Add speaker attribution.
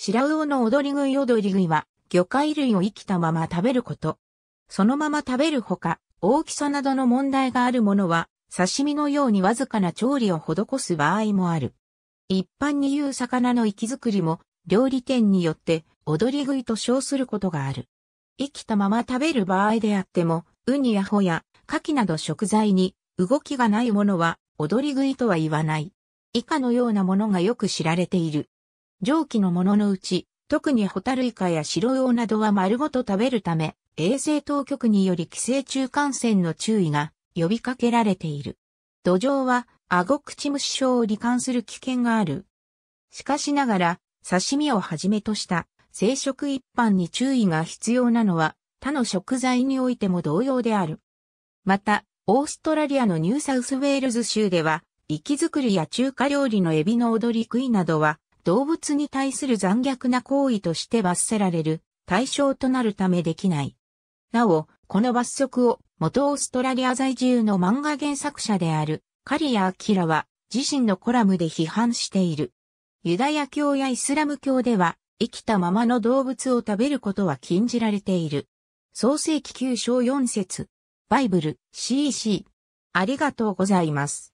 Speaker 1: 白魚の踊り食い踊り食いは、魚介類を生きたまま食べること。そのまま食べるほか、大きさなどの問題があるものは、刺身のようにわずかな調理を施す場合もある。一般に言う魚の生づくりも、料理店によって踊り食いと称することがある。生きたまま食べる場合であっても、ウニやホヤ、カキなど食材に動きがないものは踊り食いとは言わない。以下のようなものがよく知られている。蒸気のもののうち、特にホタルイカや白オなどは丸ごと食べるため、衛生当局により寄生虫感染の注意が呼びかけられている。土壌は、顎口虫症を罹患する危険がある。しかしながら、刺身をはじめとした生食一般に注意が必要なのは、他の食材においても同様である。また、オーストラリアのニューサウスウェールズ州では、息づくりや中華料理のエビの踊り食いなどは、動物に対する残虐な行為として罰せられる対象となるためできない。なお、この罰則を元オーストラリア在住の漫画原作者であるカリア・アキラは自身のコラムで批判している。ユダヤ教やイスラム教では生きたままの動物を食べることは禁じられている。創世記9章4節バイブル CC ありがとうございます。